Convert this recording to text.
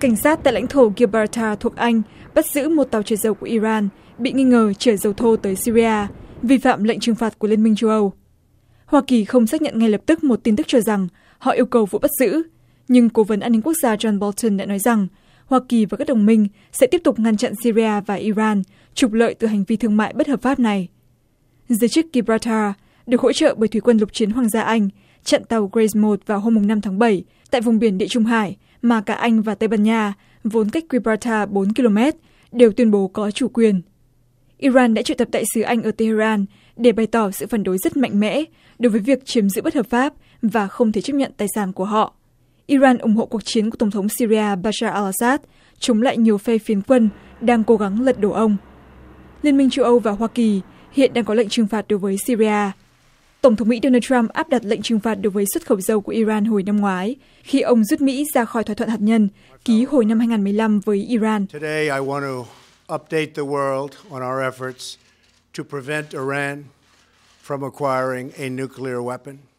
cảnh sát tại lãnh thổ Gibraltar thuộc anh bắt giữ một tàu chở dầu của Iran bị nghi ngờ chở dầu thô tới Syria, vi phạm lệnh trừng phạt của liên minh châu âu hoa kỳ không xác nhận ngay lập tức một tin tức cho rằng họ yêu cầu vụ bắt giữ nhưng cố vấn an ninh quốc gia john bolton đã nói rằng hoa kỳ và các đồng minh sẽ tiếp tục ngăn chặn Syria và Iran trục lợi từ hành vi thương mại bất hợp pháp này giới chức gibraltar được hỗ trợ bởi thủy quân lục chiến hoàng gia anh chặn tàu Grace 1 vào hôm mùng 5 tháng 7 tại vùng biển Địa Trung Hải mà cả Anh và Tây Ban Nha, vốn cách Gibraltar 4 km đều tuyên bố có chủ quyền. Iran đã triệu tập đại sứ Anh ở Tehran để bày tỏ sự phản đối rất mạnh mẽ đối với việc chiếm giữ bất hợp pháp và không thể chấp nhận tài sản của họ. Iran ủng hộ cuộc chiến của Tổng thống Syria Bashar al-Assad chống lại nhiều phe phiến quân đang cố gắng lật đổ ông. Liên minh châu Âu và Hoa Kỳ hiện đang có lệnh trừng phạt đối với Syria tổng thống mỹ Donald Trump áp đặt lệnh trừng phạt đối với xuất khẩu dầu của Iran hồi năm ngoái khi ông rút mỹ ra khỏi thỏa thuận hạt nhân ký hồi năm hai ngàn mười lăm với i ran to prevent Iran from acquiring a nuclear weapon.